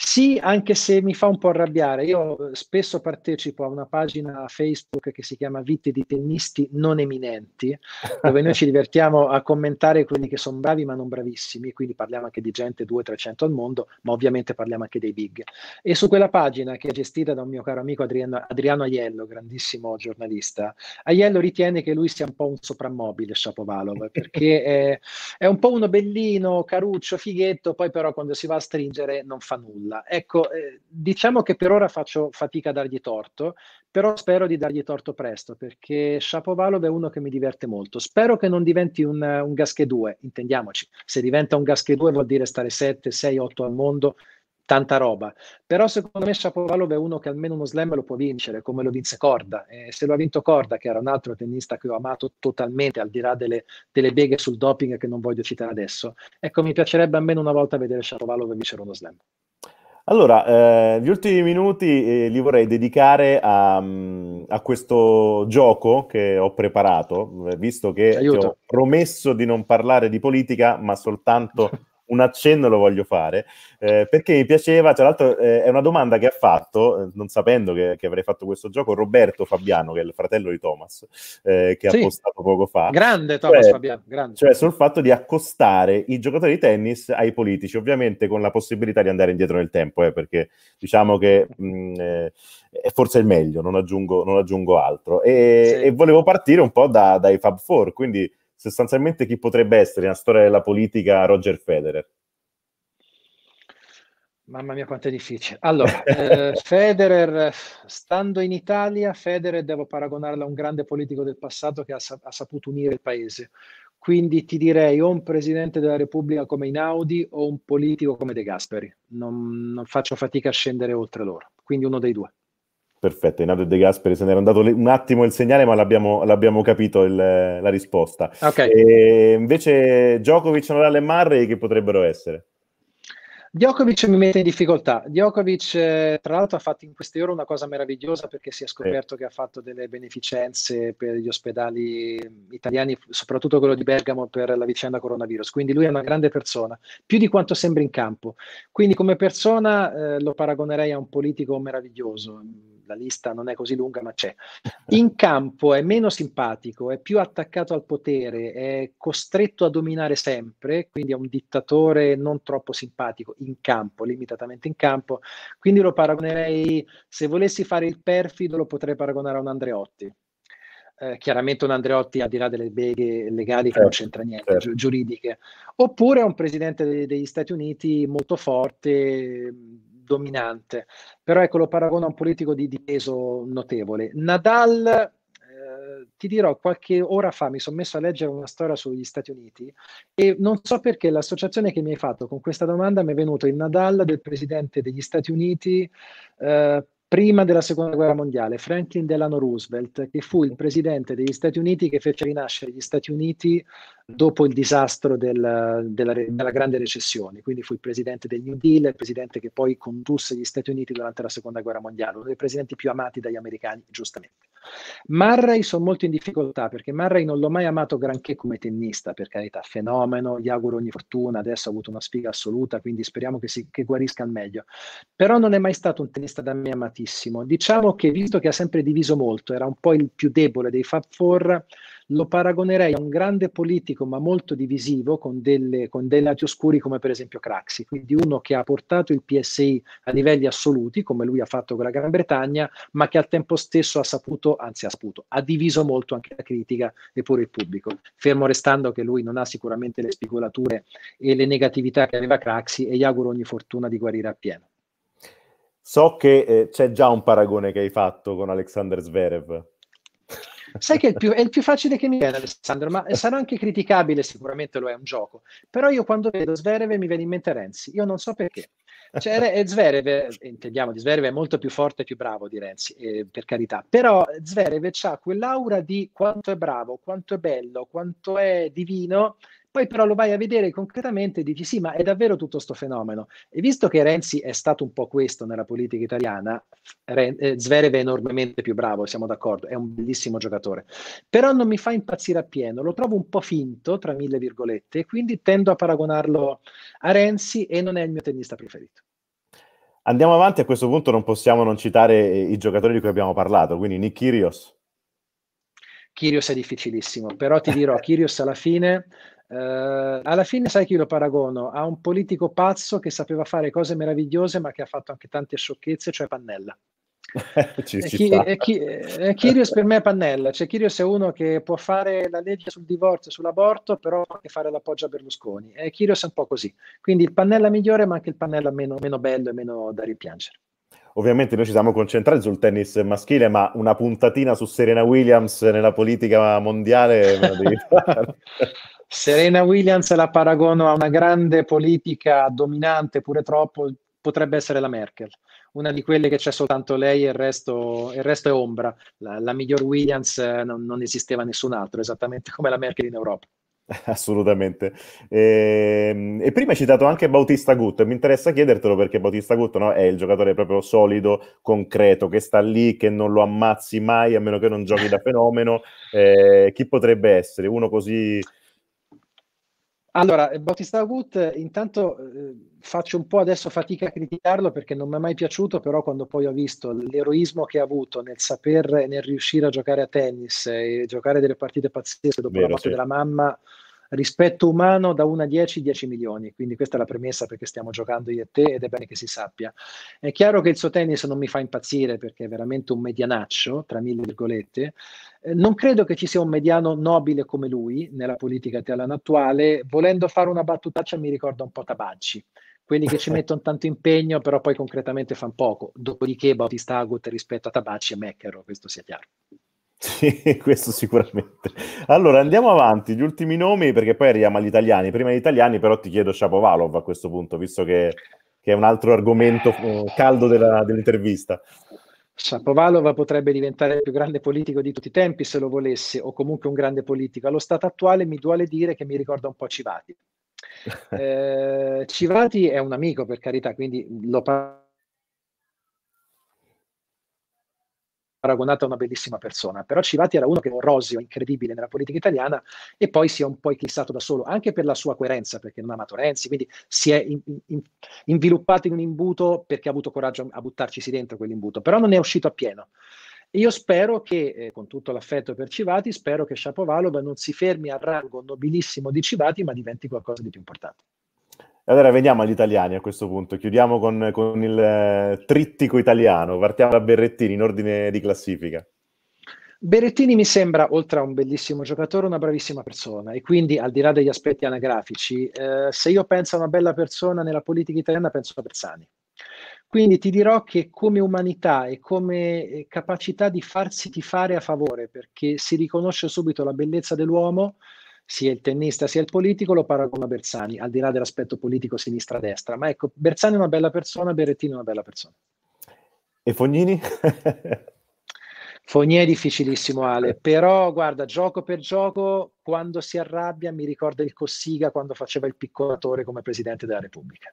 [SPEAKER 1] Sì,
[SPEAKER 2] anche se mi fa un po' arrabbiare. Io eh, spesso partecipo a una pagina Facebook che si chiama Vite di tennisti non eminenti, dove noi ci divertiamo a commentare quelli che sono bravi ma non bravissimi, quindi parliamo anche di gente 200-300 al mondo, ma ovviamente parliamo anche dei big. E su quella pagina, che è gestita da un mio caro amico Adriano, Adriano Aiello, grandissimo giornalista, Aiello ritiene che lui sia un po' un soprammobile Shapovalov, perché è, è un po' uno bellino, caruccio, fighetto, poi però quando si va a stringere non fa nulla nulla. Ecco, eh, diciamo che per ora faccio fatica a dargli torto, però spero di dargli torto presto, perché Shapovalov è uno che mi diverte molto. Spero che non diventi un, un Gasche 2, intendiamoci. Se diventa un Gasche 2 vuol dire stare 7, 6, 8 al mondo, tanta roba. Però secondo me Shapovalov è uno che almeno uno slam lo può vincere, come lo vinse Corda. Eh, se lo ha vinto Corda, che era un altro tennista che ho amato totalmente, al di là delle, delle beghe sul doping che non voglio citare adesso, ecco, mi piacerebbe almeno una volta vedere Shapovalov vincere uno slam.
[SPEAKER 1] Allora, eh, gli ultimi minuti eh, li vorrei dedicare a, mm, a, questo gioco che ho preparato, eh, visto che ti ho promesso di non parlare di politica, ma soltanto un accenno lo voglio fare, eh, perché mi piaceva, tra l'altro eh, è una domanda che ha fatto, eh, non sapendo che, che, avrei fatto questo gioco, Roberto Fabiano, che è il fratello di Thomas, eh, che sì. ha postato poco fa. Grande cioè Thomas cioè, Fabiano, grande. Cioè sul fatto di accostare i giocatori di tennis ai politici, ovviamente con la possibilità di andare indietro nel tempo, eh, perché diciamo che... Mh, eh, è forse il meglio, non aggiungo, non aggiungo altro. E, sì. e, volevo partire un po' da, dai Fab Four, quindi sostanzialmente chi potrebbe essere nella storia della politica Roger Federer?
[SPEAKER 2] Mamma mia quanto è difficile. Allora, eh, Federer, stando in Italia, Federer devo paragonarla a un grande politico del passato che ha, ha saputo unire il paese. Quindi ti direi o un presidente della Repubblica come Inaudi o un politico come De Gasperi. Non, non faccio fatica a scendere oltre loro. Quindi uno dei due.
[SPEAKER 1] Perfetto, Inato De Gasperi se n'era andato un attimo il segnale, ma l'abbiamo, l'abbiamo capito il, la risposta. Okay. E invece Djokovic, Nadal e Murray che potrebbero essere? Djokovic mi mette in difficoltà. Djokovic,
[SPEAKER 2] eh, tra l'altro, ha fatto in queste ore una cosa meravigliosa perché si è scoperto eh. che ha fatto delle beneficenze per gli ospedali italiani, soprattutto quello di Bergamo, per la vicenda coronavirus. Quindi lui è una grande persona, più di quanto sembra in campo. Quindi, come persona, eh, lo paragonerei a un politico meraviglioso la lista non è così lunga ma c'è. In campo è meno simpatico, è più attaccato al potere, è costretto a dominare sempre, quindi è un dittatore non troppo simpatico in campo, limitatamente in campo, quindi lo paragonerei, se volessi fare il perfido lo potrei paragonare a un Andreotti. Eh, chiaramente un Andreotti al di là delle beghe legali che non certo, c'entra niente, certo. gi- giuridiche, oppure un presidente de- degli Stati Uniti molto forte, dominante, però ecco lo paragono a un politico di, di peso notevole. Nadal, eh, ti dirò, qualche ora fa mi sono messo a leggere una storia sugli Stati Uniti e non so perché l'associazione che mi hai fatto con questa domanda mi è venuto il Nadal del presidente degli Stati Uniti. Eh, prima della seconda guerra mondiale, Franklin Delano Roosevelt, che fu il presidente degli Stati Uniti che fece rinascere gli Stati Uniti dopo il disastro del, della, della, grande recessione, quindi fu il presidente del New Deal, il presidente che poi condusse gli Stati Uniti durante la seconda guerra mondiale, uno dei presidenti più amati dagli americani, giustamente. Murray sono molto in difficoltà perché Murray non l'ho mai amato granché come tennista, per carità, fenomeno, gli auguro ogni fortuna, adesso ha avuto una sfiga assoluta, quindi speriamo che, si, che guarisca al meglio, però non è mai stato un tennista da me amatissimo, diciamo che visto che ha sempre diviso molto, era un po' il più debole dei Fab Four, lo paragonerei a un grande politico ma molto divisivo con, delle, con dei lati oscuri come per esempio Craxi, quindi uno che ha portato il PSI a livelli assoluti come lui ha fatto con la Gran Bretagna, ma che al tempo stesso ha saputo, anzi ha saputo, ha diviso molto anche la critica e pure il pubblico, fermo restando che lui non ha sicuramente le spigolature
[SPEAKER 1] e le negatività che aveva Craxi e gli auguro ogni fortuna di guarire appieno. So che eh, c'è già un paragone che hai fatto con Alexander Zverev.
[SPEAKER 2] Sai che è il, più, è il più facile che mi viene, Alessandro, ma sarà anche criticabile, sicuramente lo è un gioco. Però io quando vedo Zverev mi viene in mente Renzi, io non so perché. Cioè, eh, Zverev, intendiamo di Zverev, è molto più forte e più bravo di Renzi, eh, per carità. Però Zverev ha quell'aura di quanto è bravo, quanto è bello, quanto è divino, poi però lo vai a vedere concretamente e dici sì, ma è davvero tutto questo fenomeno. E visto che Renzi è stato un po' questo nella politica italiana, Ren- eh, Zverev è enormemente più bravo, siamo d'accordo, è un bellissimo giocatore. Però non mi fa impazzire appieno, lo trovo un po' finto, tra mille virgolette, quindi tendo a paragonarlo a Renzi e non è il mio tennista preferito.
[SPEAKER 1] Andiamo avanti, a questo punto non possiamo non citare eh, i giocatori di cui abbiamo parlato, quindi Nick Kyrgios.
[SPEAKER 2] Kyrgios è difficilissimo, però ti dirò, Kyrgios alla fine Uh, alla fine sai chi lo paragono? A un politico pazzo che sapeva fare cose meravigliose ma che ha fatto anche tante sciocchezze, cioè Pannella.
[SPEAKER 1] ci, chi, eh,
[SPEAKER 2] per me è Pannella, cioè Kyrios è uno che può fare la legge sul divorzio, sull'aborto, però anche fare l'appoggio a Berlusconi. E eh, Kyrios è un po' così. Quindi il Pannella migliore ma anche il Pannella meno, meno bello e meno da ripiangere.
[SPEAKER 1] Ovviamente noi ci siamo concentrati sul tennis maschile, ma una puntatina su Serena Williams nella politica mondiale Serena Williams la
[SPEAKER 2] paragono a una grande politica dominante, pure troppo, potrebbe essere la Merkel, una di quelle che c'è soltanto lei e il resto, il resto è ombra. La, la miglior Williams eh, non, non, esisteva nessun altro, esattamente come la Merkel in Europa.
[SPEAKER 1] Assolutamente. E, ehm, e prima hai citato anche Bautista Gut, mi interessa chiedertelo perché Bautista Gut no, è il giocatore proprio solido, concreto, che sta lì, che non lo ammazzi mai a meno che non giochi da fenomeno. Eh, chi potrebbe essere? Uno così allora,
[SPEAKER 2] eh, Bautista Agut, eh, intanto eh, faccio un po' adesso fatica a criticarlo perché non mi è mai piaciuto, però quando poi ho visto l'eroismo che ha avuto nel saper, nel riuscire a giocare a tennis e giocare delle partite pazzesche dopo Vero, la morte sì. della mamma, rispetto umano da 1 a 10, 10 milioni. Quindi questa è la premessa perché stiamo giocando io e te ed è bene che si sappia. È chiaro che il suo tennis non mi fa impazzire perché è veramente un medianaccio, tra mille virgolette. Eh, non credo che ci sia un mediano nobile come lui nella politica italiana attuale. Volendo fare una battutaccia mi ricorda un po' Tabacci quelli che ci mettono tanto impegno, però poi concretamente fanno poco. Dopodiché Bautista Agut rispetto a Tabacci e Meccaro, questo sia chiaro.
[SPEAKER 1] Sì, questo sicuramente. Allora andiamo avanti, gli ultimi nomi, perché poi arriviamo agli italiani. Prima gli italiani, però, ti chiedo Shapovalov a questo punto, visto che, che è un altro argomento eh, caldo della, dell'intervista. Shapovalov potrebbe diventare il più grande politico di tutti i tempi
[SPEAKER 2] se lo volesse, o comunque un grande politico. Allo stato attuale mi duole dire che mi ricorda un po' Civati. Eh, Civati è un amico, per carità, quindi lo parlo paragonata a una bellissima persona, però Civati era uno che è un rosio incredibile nella politica italiana e poi si è un po' eclissato da solo, anche per la sua coerenza, perché non ha amato Renzi, quindi si è in, in, inviluppato in un imbuto perché ha avuto coraggio a buttarcisi dentro quell'imbuto, però non è uscito appieno. Io spero che, eh, con tutto l'affetto per Civati, spero che Shapovalov non si fermi al rango nobilissimo di Civati, ma diventi qualcosa di più importante
[SPEAKER 1] allora veniamo agli italiani a questo punto, chiudiamo con, con il eh, trittico italiano, partiamo da Berrettini in ordine di classifica.
[SPEAKER 2] Berrettini mi sembra, oltre a un bellissimo giocatore, una bravissima persona e quindi al di là degli aspetti anagrafici, eh, se io penso a una bella persona nella politica italiana penso a Bersani. Quindi ti dirò che come umanità e come eh, capacità di farsi tifare a favore, perché si riconosce subito la bellezza dell'uomo, sia il tennista sia il politico lo paragona a Bersani, al di là dell'aspetto politico sinistra-destra. Ma ecco, Bersani è una bella persona, Berrettini è una bella persona. E Fognini? Fognini è difficilissimo Ale, eh. però guarda, gioco per gioco, quando si arrabbia mi ricorda il Cossiga quando faceva il piccolatore come Presidente della Repubblica.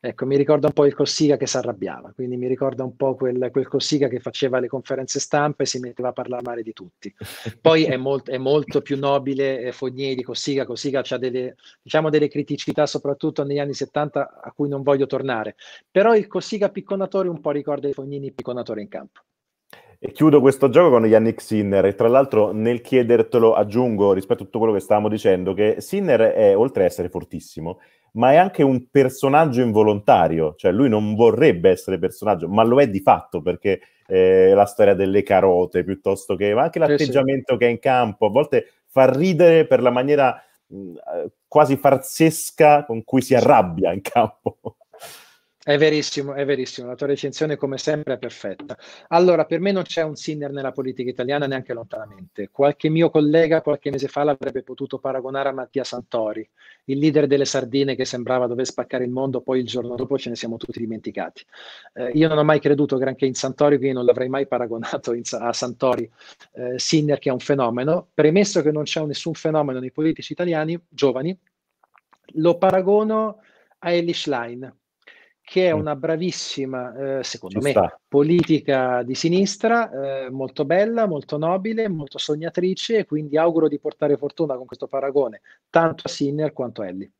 [SPEAKER 2] Ecco, mi ricorda un po' il Cossiga che si arrabbiava, quindi mi ricorda un po' quel, quel Cossiga che faceva le conferenze stampa e si metteva a parlare male di tutti. Poi è, molt, è molto più nobile eh, Fognini di Cossiga, Cossiga ha delle, diciamo, delle criticità soprattutto negli anni 70 a cui non voglio tornare, però il Cossiga picconatore un po' ricorda i Fognini picconatore in campo.
[SPEAKER 1] E chiudo questo gioco con Yannick Sinner e tra l'altro nel chiedertelo aggiungo rispetto a tutto quello che stavamo dicendo che Sinner è oltre a essere fortissimo ma è anche un personaggio involontario, cioè lui non vorrebbe essere personaggio, ma lo è di fatto perché eh, la storia delle carote piuttosto che, ma anche l'atteggiamento sì. che è in campo, a volte fa ridere per la maniera mh, mm, eh, quasi farsesca con cui si arrabbia in campo.
[SPEAKER 2] È verissimo, è verissimo, la tua recensione come sempre è perfetta. Allora, per me non c'è un Sinner nella politica italiana neanche lontanamente. Qualche mio collega qualche mese fa l'avrebbe potuto paragonare a Mattia Santori, il leader delle sardine che sembrava dover spaccare il mondo, poi il giorno dopo ce ne siamo tutti dimenticati. Eh, io non ho mai creduto granché in Santori, quindi non l'avrei mai paragonato in, a Santori eh, Sinner che è un fenomeno. Premesso che non c'è nessun fenomeno nei politici italiani, giovani, lo paragono a Elish Line che è mm. una bravissima, eh, secondo Ci me, sta. politica di sinistra, eh, molto bella, molto nobile, molto sognatrice, quindi auguro di portare fortuna con questo paragone, tanto a Sinner quanto a Ellie.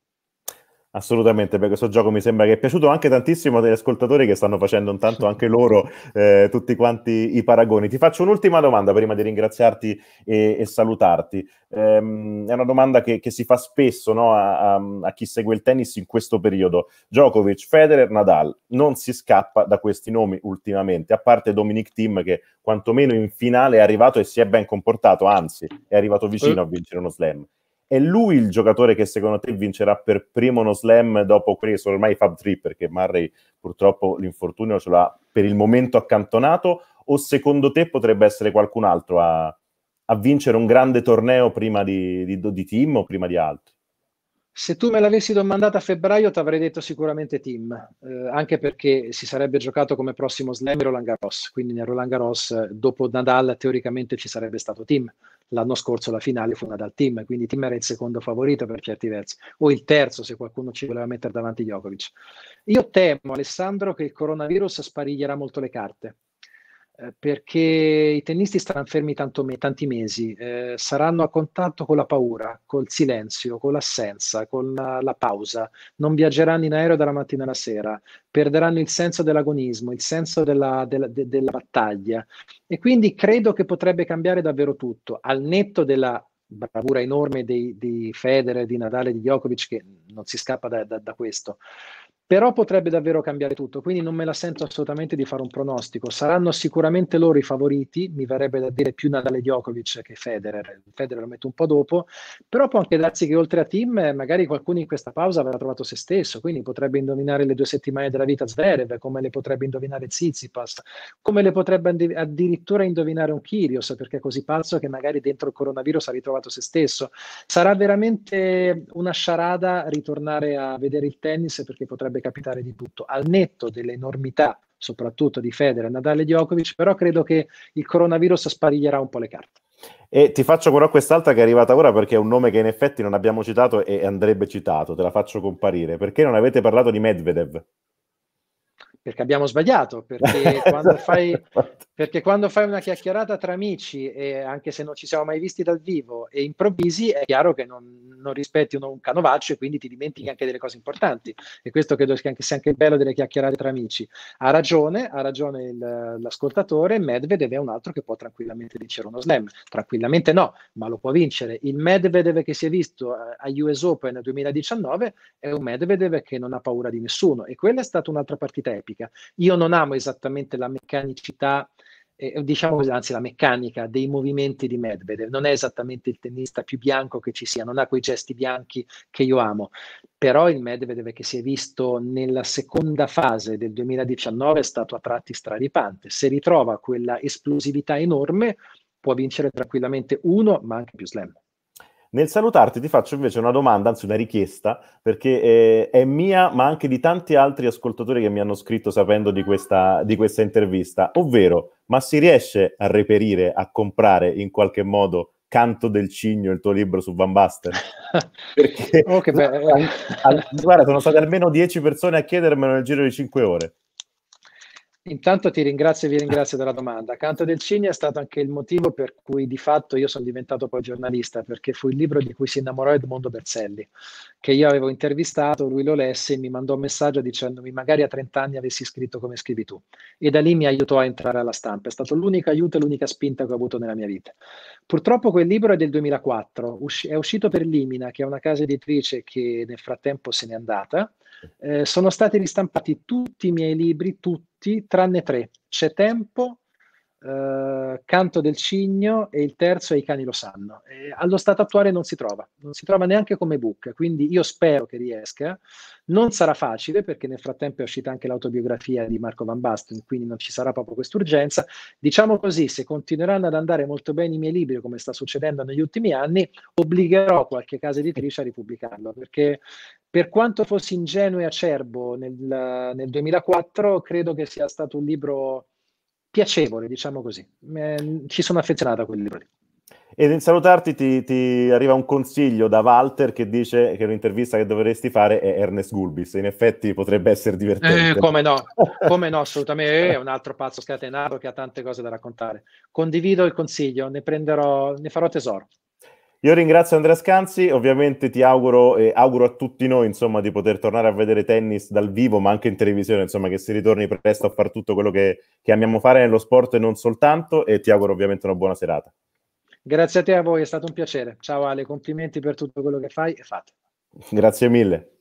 [SPEAKER 1] Assolutamente, perché questo gioco mi sembra che è piaciuto anche tantissimo agli ascoltatori che stanno facendo intanto anche loro eh, tutti quanti i paragoni. Ti faccio un'ultima domanda prima di ringraziarti e, e salutarti. Ehm, è una domanda che, che si fa spesso no, a, a, a, chi segue il tennis in questo periodo. Djokovic, Federer, Nadal, non si scappa da questi nomi ultimamente, a parte Dominic Tim che quantomeno in finale è arrivato e si è ben comportato, anzi è arrivato vicino a eh. vincere uno slam è lui il giocatore che secondo te vincerà per primo uno slam dopo quelli che sono ormai i Fab 3 perché Murray purtroppo l'infortunio ce l'ha per il momento accantonato o secondo te potrebbe essere qualcun altro a, a vincere un grande torneo prima di, di, di Tim o prima di altri? Se tu me
[SPEAKER 2] l'avessi domandata a febbraio ti avrei detto sicuramente Tim,
[SPEAKER 1] eh, anche perché si sarebbe giocato
[SPEAKER 2] come prossimo slam Roland Garros, quindi nel Roland Garros eh, dopo Nadal teoricamente ci sarebbe stato Tim l'anno scorso la finale fu una dal team, quindi team era il secondo favorito per certi versi, o il terzo se qualcuno ci voleva mettere davanti Djokovic. Io temo, Alessandro, che il coronavirus spariglierà molto le carte eh, perché i tennisti staranno fermi me, tanti mesi, eh, saranno a contatto con la paura, col silenzio, con l'assenza, con la, la, pausa, non viaggeranno in aereo dalla mattina alla sera, perderanno il senso dell'agonismo, il senso della, della, de, della battaglia e quindi credo che potrebbe cambiare davvero tutto, al netto della bravura enorme di Federer, di Nadale, di Djokovic che non si scappa da, da, da questo però potrebbe davvero cambiare tutto, quindi non me la sento assolutamente di fare un pronostico. Saranno sicuramente loro i favoriti, mi verrebbe da dire più Nadale Djokovic che Federer, Federer lo metto un po' dopo, però può anche darsi che oltre a Tim magari qualcuno in questa pausa avrà trovato se stesso, quindi potrebbe indovinare le due settimane della vita Zverev, come le potrebbe indovinare Zizipas, come le potrebbe addirittura indovinare un Kyrios, perché è così pazzo che magari dentro il coronavirus ha ritrovato se stesso. Sarà veramente una sciarada ritornare a vedere il tennis perché potrebbe potrebbe capitare di tutto, al netto delle enormità soprattutto di Federer, Nadal e Djokovic, però credo che il coronavirus spariglierà un po' le carte.
[SPEAKER 1] E ti faccio però quest'altra che è arrivata ora perché è un nome che in effetti non abbiamo citato e andrebbe citato, te la faccio comparire. Perché non avete parlato di Medvedev?
[SPEAKER 2] perché abbiamo sbagliato, perché esatto. quando, fai, perché quando, fai, una chiacchierata tra amici, e anche se non ci siamo mai visti dal vivo, e improvvisi, è chiaro che non, non rispetti un, un canovaccio e quindi ti dimentichi anche delle cose importanti. E questo credo che anche, sia anche il bello delle chiacchierate tra amici. Ha ragione, ha ragione il, l'ascoltatore, Medvedev è un altro che può tranquillamente vincere uno slam. Tranquillamente no, ma lo può vincere. Il Medvedev che si è visto eh, agli US Open 2019 è un Medvedev che non ha paura di nessuno e quella è stata un'altra partita epica meccanica. Io non amo esattamente la meccanicità, eh, diciamo anzi la meccanica dei movimenti di Medvedev, non è esattamente il tennista più bianco che ci sia, non ha quei gesti bianchi che io amo, però il Medvedev che si è visto nella seconda fase del 2019 è stato a tratti stradipante, se ritrova quella esplosività enorme può vincere tranquillamente uno, ma anche più slam.
[SPEAKER 1] Nel salutarti ti faccio invece una domanda, anzi una richiesta, perché eh, è mia, ma anche di tanti altri ascoltatori che mi hanno scritto sapendo di questa, di questa intervista, ovvero, ma si riesce a reperire, a comprare in qualche modo Canto del Cigno, il tuo libro su Van Basten. Perché, oh, guarda, sono state almeno 10 persone a chiedermelo nel giro di 5 ore.
[SPEAKER 2] Intanto ti ringrazio e vi ringrazio della domanda. Canto del Cigni è stato anche il motivo per cui di fatto io sono diventato poi giornalista, perché fu il libro di cui si innamorò Edmondo Berselli, che io avevo intervistato, lui lo lesse e mi mandò un messaggio dicendomi magari a 30 anni avessi scritto come scrivi tu. E da lì mi aiutò a entrare alla stampa. È stato l'unico aiuto e l'unica spinta che ho avuto nella mia vita. Purtroppo quel libro è del 2004, è uscito per Limina, che è una casa editrice che nel frattempo se n'è andata, eh, sono stati ristampati tutti i miei libri, tutti, tranne tre. C'è tempo, eh, Canto del Cigno e il terzo è I cani lo sanno. E allo stato attuale non si trova, non si trova neanche come book, quindi io spero che riesca. Non sarà facile perché nel frattempo è uscita anche l'autobiografia di Marco Van Basten, quindi non ci sarà proprio quest'urgenza. Diciamo così, se continueranno ad andare molto bene i miei libri, come sta succedendo negli ultimi anni, obbligherò qualche casa editrice a ripubblicarlo, perché per quanto fossi ingenuo e acerbo nel, nel 2004, credo che sia stato un libro piacevole, diciamo così. Eh,
[SPEAKER 1] ci sono affezionato a quel libro lì. E nel salutarti ti, ti, arriva un consiglio da Walter che dice che l'intervista che dovresti fare è Ernest Gulbis. In effetti potrebbe essere divertente. Eh, come
[SPEAKER 2] no, come no, assolutamente. È un altro pazzo scatenato che ha tante cose da raccontare. Condivido il consiglio, ne, prenderò, ne farò tesoro.
[SPEAKER 1] Io ringrazio Andrea Scanzi, ovviamente ti auguro e eh, auguro a tutti noi insomma, di poter tornare a vedere tennis dal vivo ma anche in televisione, insomma, che si ritorni presto a fare tutto quello che, che amiamo fare nello sport e non soltanto e ti auguro ovviamente una buona serata.
[SPEAKER 2] Grazie a te a voi, è stato un piacere. Ciao Ale, complimenti per tutto quello che fai e fate.
[SPEAKER 1] Grazie mille.